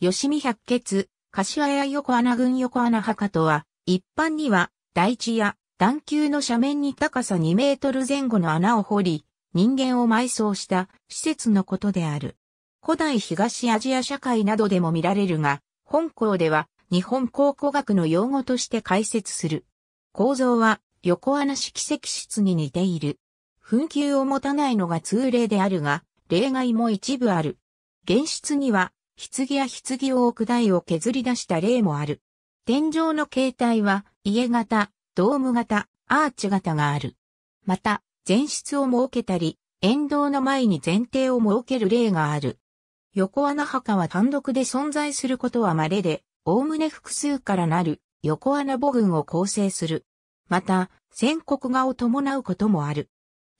吉見百穴、柏屋横穴群横穴墓とは、一般には、大地や段丘の斜面に高さ2メートル前後の穴を掘り、人間を埋葬した施設のことである。古代東アジア社会などでも見られるが、本校では日本考古学の用語として解説する。構造は横穴式石室に似ている。紛糾を持たないのが通例であるが、例外も一部ある。現室には棺や棺を置く台を削り出した例もある。天井の形態は、家型、ドーム型、アーチ型がある。また、前室を設けたり、沿道の前に前提を設ける例がある。横穴墓は単独で存在することは稀で、おおむね複数からなる横穴母群を構成する。また、宣告画を伴うこともある。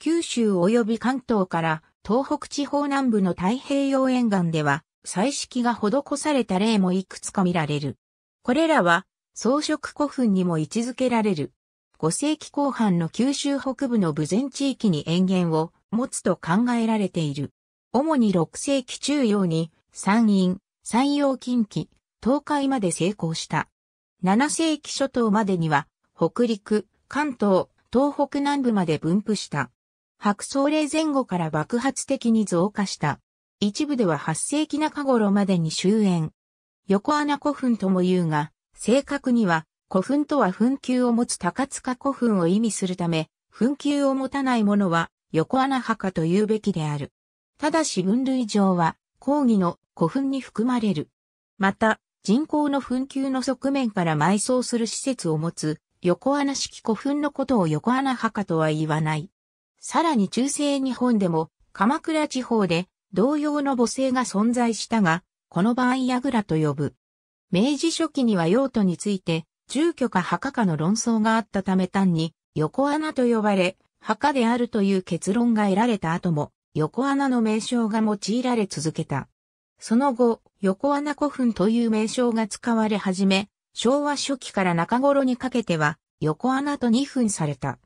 九州及び関東から東北地方南部の太平洋沿岸では、彩色が施された例もいくつか見られる。これらは装飾古墳にも位置づけられる。5世紀後半の九州北部の武前地域に塩原を持つと考えられている。主に6世紀中央に山陰、山陽近畿、東海まで成功した。7世紀初頭までには北陸、関東、東北南部まで分布した。白草令前後から爆発的に増加した。一部では8世紀中頃までに終焉。横穴古墳とも言うが、正確には古墳とは墳丘を持つ高塚古墳を意味するため、墳丘を持たないものは横穴墓と言うべきである。ただし分類上は、講義の古墳に含まれる。また、人工の墳丘の側面から埋葬する施設を持つ、横穴式古墳のことを横穴墓とは言わない。さらに中世日本でも、鎌倉地方で同様の母性が存在したが、この場合矢倉と呼ぶ。明治初期には用途について、住居か墓かの論争があったため単に、横穴と呼ばれ、墓であるという結論が得られた後も、横穴の名称が用いられ続けた。その後、横穴古墳という名称が使われ始め、昭和初期から中頃にかけては、横穴と二分された。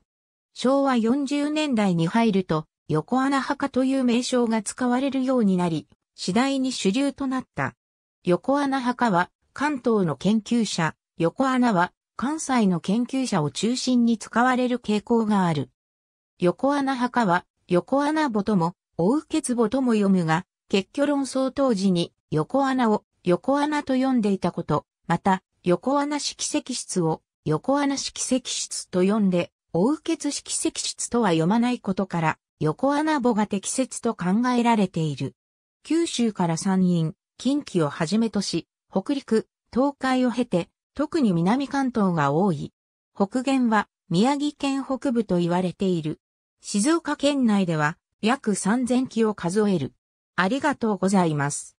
昭和40年代に入ると、横穴墓という名称が使われるようになり、次第に主流となった。横穴墓は、関東の研究者、横穴は、関西の研究者を中心に使われる傾向がある。横穴墓は、横穴墓とも、大受けつとも読むが、結局論争当時に、横穴を、横穴と読んでいたこと、また、横穴式石室を、横穴式石室と呼んで、大受け壺式石室とは読まないことから、横穴墓が適切と考えられている。九州から山陰、近畿をはじめとし、北陸、東海を経て、特に南関東が多い。北限は宮城県北部と言われている。静岡県内では約3000基を数える。ありがとうございます。